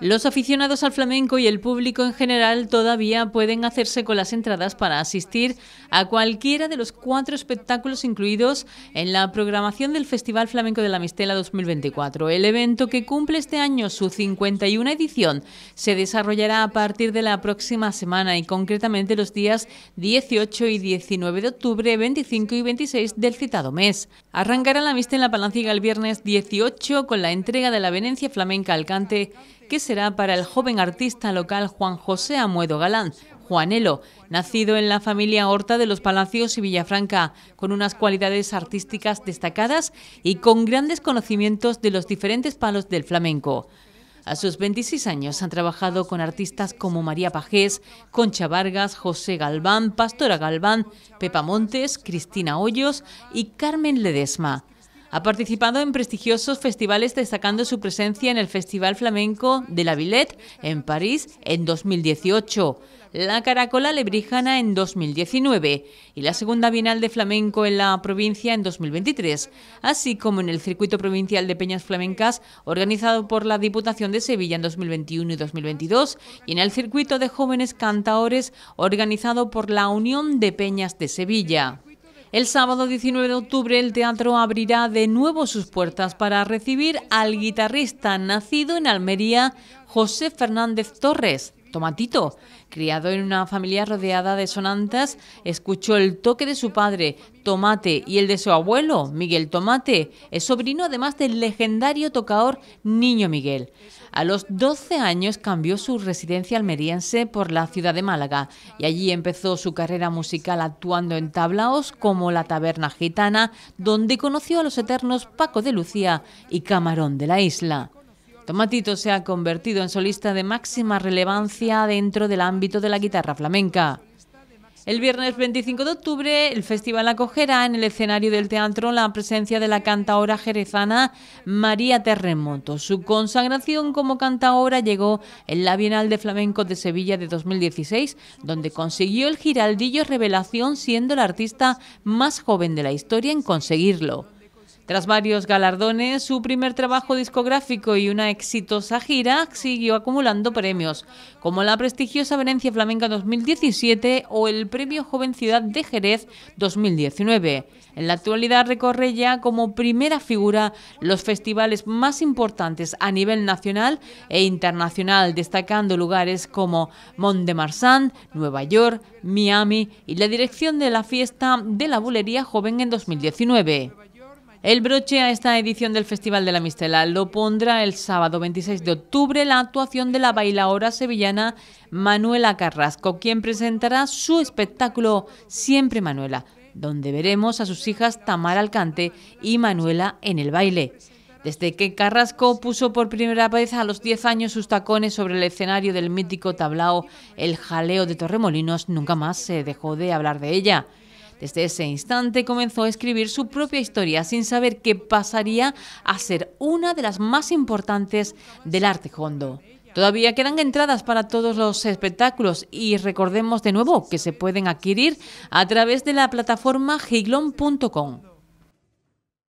Los aficionados al flamenco y el público en general todavía pueden hacerse con las entradas para asistir a cualquiera de los cuatro espectáculos incluidos en la programación del Festival Flamenco de la Mistela 2024. El evento que cumple este año su 51 edición se desarrollará a partir de la próxima semana y concretamente los días 18 y 19 de octubre, 25 y 26 del citado mes. Arrancará la Mistela Palanciga el viernes 18 con la entrega de la Venencia Flamenca Alcante Qué será para el joven artista local Juan José Amuedo Galán, Juanelo, nacido en la familia Horta de los Palacios y Villafranca, con unas cualidades artísticas destacadas y con grandes conocimientos de los diferentes palos del flamenco. A sus 26 años han trabajado con artistas como María Pajés, Concha Vargas, José Galván, Pastora Galván, Pepa Montes, Cristina Hoyos y Carmen Ledesma. Ha participado en prestigiosos festivales destacando su presencia en el Festival Flamenco de la Villette en París en 2018, la Caracola Lebrijana en 2019 y la Segunda Bienal de Flamenco en la provincia en 2023, así como en el Circuito Provincial de Peñas Flamencas organizado por la Diputación de Sevilla en 2021 y 2022 y en el Circuito de Jóvenes Cantaores organizado por la Unión de Peñas de Sevilla. El sábado 19 de octubre el teatro abrirá de nuevo sus puertas para recibir al guitarrista nacido en Almería, José Fernández Torres, Tomatito, criado en una familia rodeada de sonantas, escuchó el toque de su padre, Tomate, y el de su abuelo, Miguel Tomate, es sobrino además del legendario tocador Niño Miguel. A los 12 años cambió su residencia almeriense por la ciudad de Málaga y allí empezó su carrera musical actuando en tablaos como La Taberna Gitana, donde conoció a los eternos Paco de Lucía y Camarón de la Isla. Tomatito se ha convertido en solista de máxima relevancia dentro del ámbito de la guitarra flamenca. El viernes 25 de octubre, el festival acogerá en el escenario del teatro la presencia de la cantaora jerezana María Terremoto. Su consagración como cantaora llegó en la Bienal de Flamenco de Sevilla de 2016, donde consiguió el Giraldillo Revelación, siendo la artista más joven de la historia en conseguirlo. Tras varios galardones, su primer trabajo discográfico y una exitosa gira, siguió acumulando premios, como la prestigiosa Venecia Flamenca 2017 o el Premio Joven Ciudad de Jerez 2019. En la actualidad recorre ya como primera figura los festivales más importantes a nivel nacional e internacional, destacando lugares como Mont de Marsan, Nueva York, Miami y la dirección de la fiesta de la Bulería Joven en 2019. El broche a esta edición del Festival de la Mistela lo pondrá el sábado 26 de octubre la actuación de la bailaora sevillana Manuela Carrasco, quien presentará su espectáculo Siempre Manuela, donde veremos a sus hijas Tamar Alcante y Manuela en el baile. Desde que Carrasco puso por primera vez a los 10 años sus tacones sobre el escenario del mítico tablao El Jaleo de Torremolinos, nunca más se dejó de hablar de ella. Desde ese instante comenzó a escribir su propia historia sin saber que pasaría a ser una de las más importantes del arte hondo. Todavía quedan entradas para todos los espectáculos y recordemos de nuevo que se pueden adquirir a través de la plataforma giglon.com.